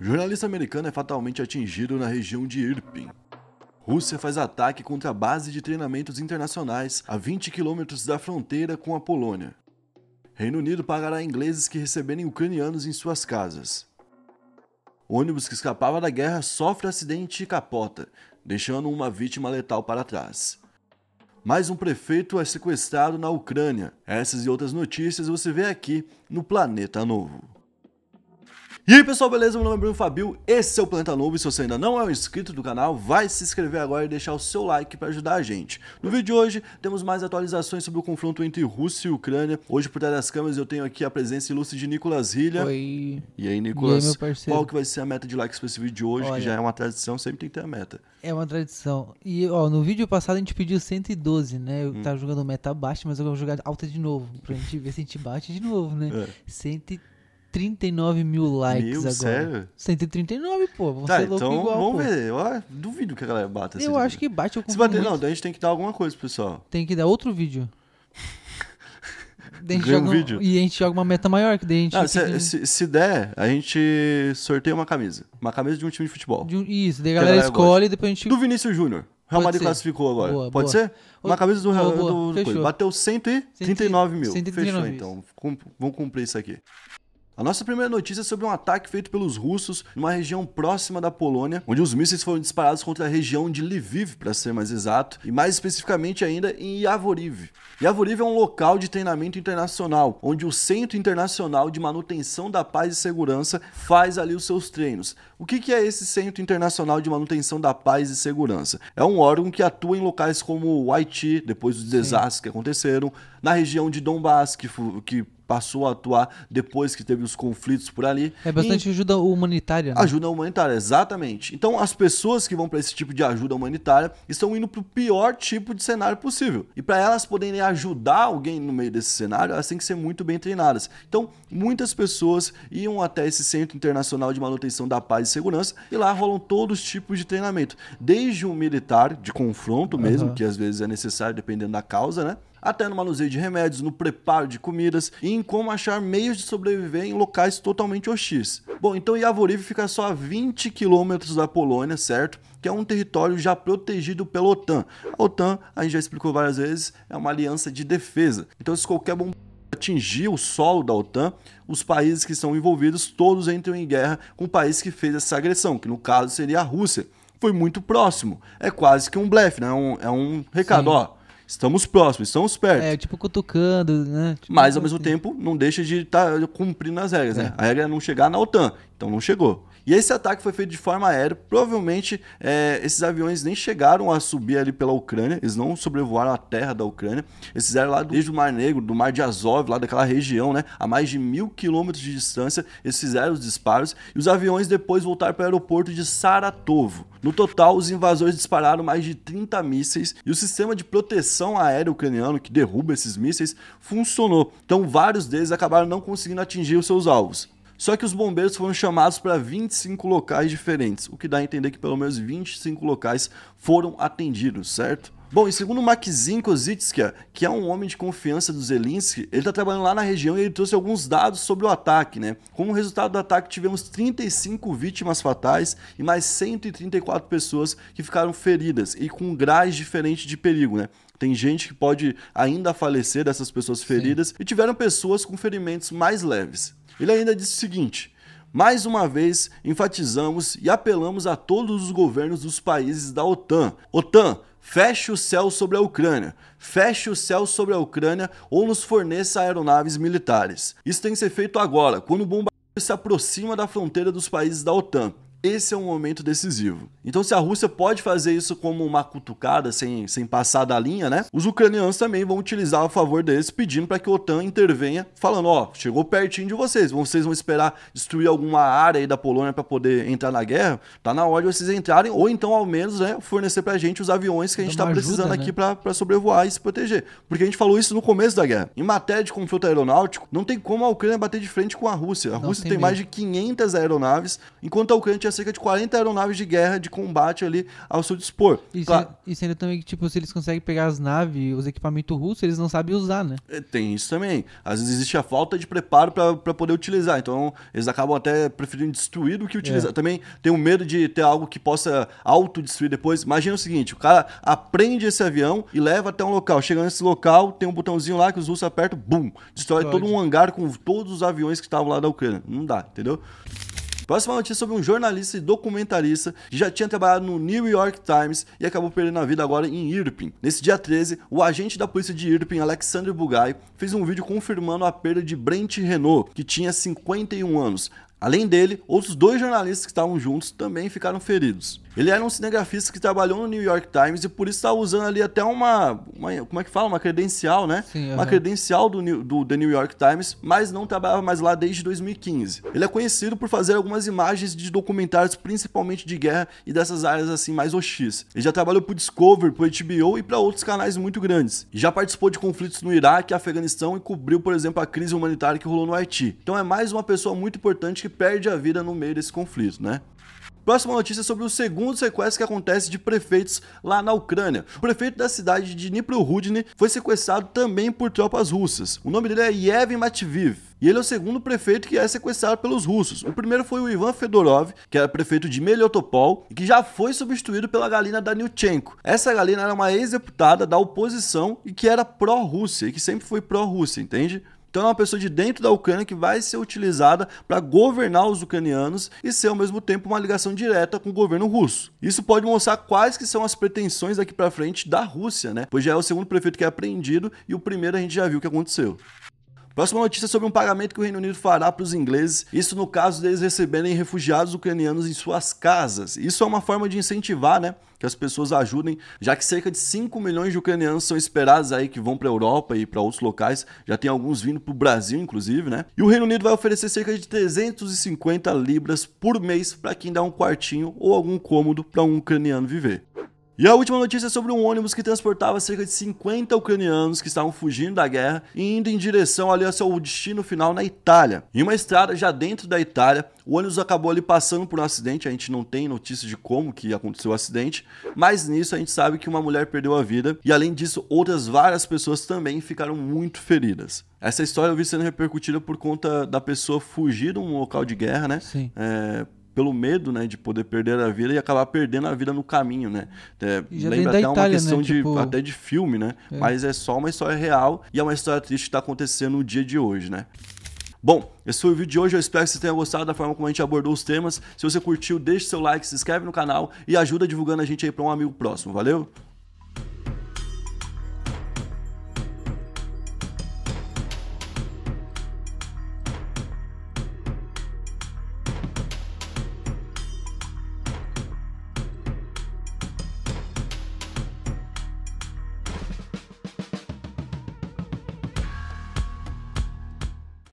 Jornalista americano é fatalmente atingido na região de Irpin. Rússia faz ataque contra a base de treinamentos internacionais a 20 quilômetros da fronteira com a Polônia. Reino Unido pagará ingleses que receberem ucranianos em suas casas. ônibus que escapava da guerra sofre acidente e capota, deixando uma vítima letal para trás. Mais um prefeito é sequestrado na Ucrânia. Essas e outras notícias você vê aqui no Planeta Novo. E aí pessoal, beleza? Meu nome é Bruno Fabio, esse é o Planeta Novo e se você ainda não é um inscrito do canal, vai se inscrever agora e deixar o seu like para ajudar a gente. No vídeo de hoje, temos mais atualizações sobre o confronto entre Rússia e Ucrânia. Hoje por trás das câmeras eu tenho aqui a presença ilustre de Nicolas Rilha. Oi. E aí Nicolas, e aí, qual que vai ser a meta de likes para esse vídeo de hoje, Olha, que já é uma tradição, sempre tem que ter a meta. É uma tradição. E ó, no vídeo passado a gente pediu 112, né? Eu hum. tava jogando meta baixa, mas eu vou jogar alta de novo, pra gente ver se a gente bate de novo, né? É. 112. 139 mil likes Meu, agora. Sério? 139, pô. Você tá, é louco então, igual, Vamos pô. ver. Eu ah, duvido que a galera bata. Eu acho que bate. Eu Se bater, muito. não, a gente tem que dar alguma coisa, pessoal. Tem que dar outro vídeo. Daí um vídeo. Um, e a gente joga uma meta maior, que daí a gente. Ah, se, se, se, der, a gente sorteia uma camisa. Uma camisa de um time de futebol. De um, isso, daí a galera, a galera escolhe gosta. e depois a gente. Do Vinícius Júnior. Real Madrid classificou agora. Boa, Pode boa. ser? Uma camisa do Real do, Bateu 139 mil. 139 Fechou, então. Vamos cumprir isso aqui. A nossa primeira notícia é sobre um ataque feito pelos russos numa região próxima da Polônia, onde os mísseis foram disparados contra a região de Lviv, para ser mais exato, e mais especificamente ainda em Yavoriv. Yavoriv é um local de treinamento internacional, onde o Centro Internacional de Manutenção da Paz e Segurança faz ali os seus treinos. O que, é esse Centro Internacional de Manutenção da Paz e Segurança? É um órgão que atua em locais como o Haiti, depois dos desastres Sim. que aconteceram, na região de Donbass, que, que passou a atuar depois que teve os conflitos por ali. É bastante e... ajuda humanitária. Né? Ajuda humanitária, exatamente. Então, as pessoas que vão para esse tipo de ajuda humanitária estão indo para o pior tipo de cenário possível. E para elas poderem ajudar alguém no meio desse cenário, elas têm que ser muito bem treinadas. Então, muitas pessoas iam até esse Centro Internacional de Manutenção da Paz e Segurança e lá rolam todos os tipos de treinamento, desde um militar de confronto mesmo, uhum. que às vezes é necessário dependendo da causa, né? até no manuseio de remédios, no preparo de comidas e em como achar meios de sobreviver em locais totalmente hostis. Bom, então Yavoriv fica só a 20 quilômetros da Polônia, certo? Que é um território já protegido pela OTAN. A OTAN, a gente já explicou várias vezes, é uma aliança de defesa. Então, se qualquer bom atingir o solo da OTAN, os países que estão envolvidos todos entram em guerra com o país que fez essa agressão, que no caso seria a Rússia. Foi muito próximo, é quase que um blefe, né? É um, é um recado, Sim. ó, estamos próximos, estamos perto. É, tipo cutucando, né? Tipo Mas ao mesmo assim. tempo não deixa de estar tá cumprindo as regras, né? é. né? A regra é não chegar na OTAN, então não chegou. E esse ataque foi feito de forma aérea. Provavelmente é, esses aviões nem chegaram a subir ali pela Ucrânia, eles não sobrevoaram a terra da Ucrânia. Eles fizeram lá do, desde o Mar Negro, do Mar de Azov, lá daquela região, né? A mais de mil quilômetros de distância, eles fizeram os disparos e os aviões depois voltaram para o aeroporto de Saratovo. No total, os invasores dispararam mais de 30 mísseis e o sistema de proteção aérea ucraniano que derruba esses mísseis funcionou. Então, vários deles acabaram não conseguindo atingir os seus alvos. Só que os bombeiros foram chamados para 25 locais diferentes, o que dá a entender que pelo menos 25 locais foram atendidos, certo? Bom, e segundo Maxim Kozitska, que é um homem de confiança do Zelensky, ele está trabalhando lá na região e ele trouxe alguns dados sobre o ataque, né? Como resultado do ataque, tivemos 35 vítimas fatais e mais 134 pessoas que ficaram feridas e com graus diferentes de perigo, né? Tem gente que pode ainda falecer dessas pessoas feridas Sim. e tiveram pessoas com ferimentos mais leves. Ele ainda disse o seguinte: mais uma vez, enfatizamos e apelamos a todos os governos dos países da OTAN. OTAN, feche o céu sobre a Ucrânia. Feche o céu sobre a Ucrânia ou nos forneça aeronaves militares. Isso tem que ser feito agora, quando o bombardeio se aproxima da fronteira dos países da OTAN esse é um momento decisivo. Então, se a Rússia pode fazer isso como uma cutucada, sem, sem passar da linha, né? Os ucranianos também vão utilizar a favor deles, pedindo para que a OTAN intervenha, falando: ó, chegou pertinho de vocês, vocês vão esperar destruir alguma área aí da Polônia para poder entrar na guerra? Tá na hora de vocês entrarem, ou então, ao menos, né, fornecer para a gente os aviões que a gente está precisando aqui né? para sobrevoar e se proteger. Porque a gente falou isso no começo da guerra. Em matéria de conflito aeronáutico, não tem como a Ucrânia bater de frente com a Rússia. A Rússia tem, tem mais de 500 aeronaves, enquanto a Ucrânia tinha cerca de 40 aeronaves de guerra de combate ali ao seu dispor. E claro. sendo também que, tipo, se eles conseguem pegar as naves, os equipamentos russos, eles não sabem usar, né? É, tem isso também. Às vezes existe a falta de preparo para poder utilizar. Então, eles acabam até preferindo destruir do que utilizar. É. Também tem o medo de ter algo que possa autodestruir depois. Imagina o seguinte: o cara aprende esse avião e leva até um local. Chega nesse local, tem um botãozinho lá que os russos apertam, bum! Destrói Pode. todo um hangar com todos os aviões que estavam lá da Ucrânia. Não dá, entendeu? Próxima notícia é sobre um jornalista e documentarista que já tinha trabalhado no New York Times e acabou perdendo a vida agora em Irpin. Nesse dia 13, o agente da polícia de Irpin, Alexandre Bugai, fez um vídeo confirmando a perda de Brent Renault, que tinha 51 anos. Além dele, outros dois jornalistas que estavam juntos também ficaram feridos. Ele era um cinegrafista que trabalhou no New York Times e por isso estava tá usando ali até uma, uma, Como é que fala? Uma credencial, né? Sim, uhum. Uma credencial do, do The New York Times, mas não trabalhava mais lá desde 2015. Ele é conhecido por fazer algumas imagens de documentários, principalmente de guerra e dessas áreas assim mais hostis. Ele já trabalhou o Discovery, pro HBO e para outros canais muito grandes. já participou de conflitos no Iraque, Afeganistão e cobriu, por exemplo, a crise humanitária que rolou no Haiti. Então é mais uma pessoa muito importante que perde a vida no meio desse conflito, né? Próxima notícia é sobre o segundo sequestro que acontece de prefeitos lá na Ucrânia. O prefeito da cidade de Dnipro-Rudne foi sequestrado também por tropas russas. O nome dele é Yevhen Matviv. E ele é o segundo prefeito que é sequestrado pelos russos. O primeiro foi o Ivan Fedorov, que era prefeito de Meliotopol, e que já foi substituído pela Galina Danilchenko. Essa Galina era uma ex-deputada da oposição e que era pró-Rússia, e que sempre foi pró-Rússia, entende? Então é uma pessoa de dentro da Ucrânia que vai ser utilizada para governar os ucranianos e ser ao mesmo tempo uma ligação direta com o governo russo. Isso pode mostrar quais que são as pretensões daqui para frente da Rússia, né? Pois já é o segundo prefeito que é apreendido e o primeiro a gente já viu o que aconteceu. Próxima notícia é sobre um pagamento que o Reino Unido fará para os ingleses, isso no caso deles receberem refugiados ucranianos em suas casas. Isso é uma forma de incentivar, né? que as pessoas ajudem, já que cerca de 5 milhões de ucranianos são esperados aí que vão para a Europa e para outros locais, já tem alguns vindo para o Brasil, inclusive, né? E o Reino Unido vai oferecer cerca de 350 libras por mês para quem dá um quartinho ou algum cômodo para um ucraniano viver. E a última notícia é sobre um ônibus que transportava cerca de 50 ucranianos que estavam fugindo da guerra e indo em direção ali ao seu destino final na Itália. Em uma estrada já dentro da Itália, o ônibus acabou ali passando por um acidente, a gente não tem notícia de como que aconteceu o acidente, mas nisso a gente sabe que uma mulher perdeu a vida e além disso outras várias pessoas também ficaram muito feridas. Essa história eu vi sendo repercutida por conta da pessoa fugir de um local de guerra, né? Sim. É pelo medo, né, de poder perder a vida e acabar perdendo a vida no caminho, né? É, lembra até Itália, uma né, questão né? tipo... de até de filme, né? É. Mas é só uma história real e é uma história triste que está acontecendo no dia de hoje, né? Bom, esse foi o vídeo de hoje. Eu espero que você tenha gostado da forma como a gente abordou os temas. Se você curtiu, deixe seu like, se inscreve no canal e ajuda divulgando a gente aí para um amigo próximo. Valeu?